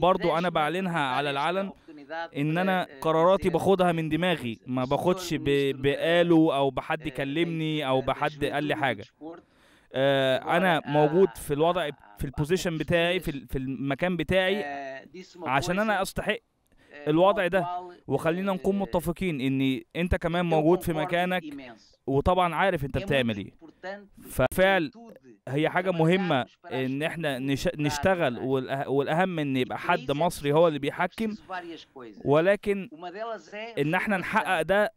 وبرضو انا بعلنها على العلن ان انا آه، قراراتي باخدها من دماغي ما باخدش بقاله او بحد آه، كلمني او بحد قال لي حاجه آه، انا موجود في الوضع في البوزيشن بتاعي في المكان بتاعي عشان انا استحق الوضع ده وخلينا نكون متفقين ان انت كمان موجود في مكانك وطبعا عارف انت بتعمل ايه ففعل هي حاجة مهمة إن إحنا نشتغل والأهم إن يبقى حد مصري هو اللي بيحكم ولكن إن إحنا نحقق ده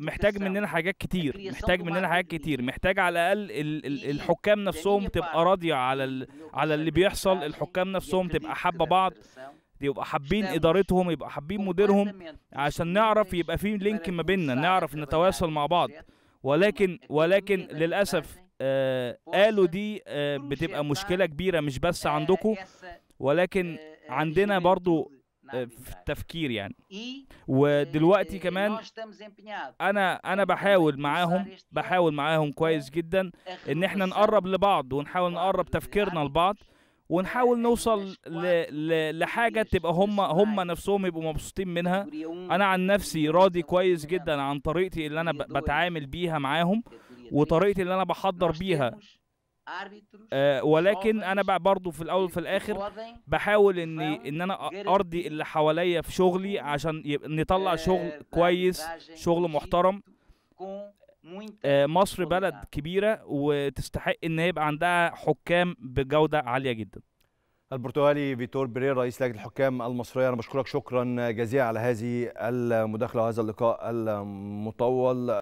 محتاج مننا حاجات كتير محتاج مننا حاجات كتير محتاج على الاقل الحكام نفسهم تبقى راضيه على على اللي بيحصل الحكام نفسهم تبقى حابه بعض يبقى حابين ادارتهم يبقى حابين مديرهم عشان نعرف يبقى في لينك ما بيننا نعرف نتواصل مع بعض ولكن ولكن للاسف آه، قالوا دي آه، بتبقى مشكلة كبيرة مش بس آه، عندكم ولكن عندنا برضو نعم، في نعم. التفكير يعني ودلوقتي كمان انا انا بحاول معاهم بحاول معاهم كويس جدا ان احنا نقرب لبعض ونحاول نقرب تفكيرنا لبعض ونحاول نوصل ل... ل... لحاجه تبقى هم هم نفسهم يبقوا مبسوطين منها انا عن نفسي راضي كويس جدا عن طريقتي اللي انا ب... بتعامل بيها معاهم وطريقتي اللي انا بحضر بيها أه ولكن انا بقى برضه في الاول وفي الاخر بحاول ان ان انا ارضي اللي حواليا في شغلي عشان نطلع شغل كويس شغل محترم آه، مصر بلد كبيره وتستحق ان يبقى عندها حكام بجوده عاليه جدا البرتغالي فيتور برير رئيس لجنه الحكام المصريه انا بشكرك شكرا جزيلا على هذه المداخله وهذا اللقاء المطول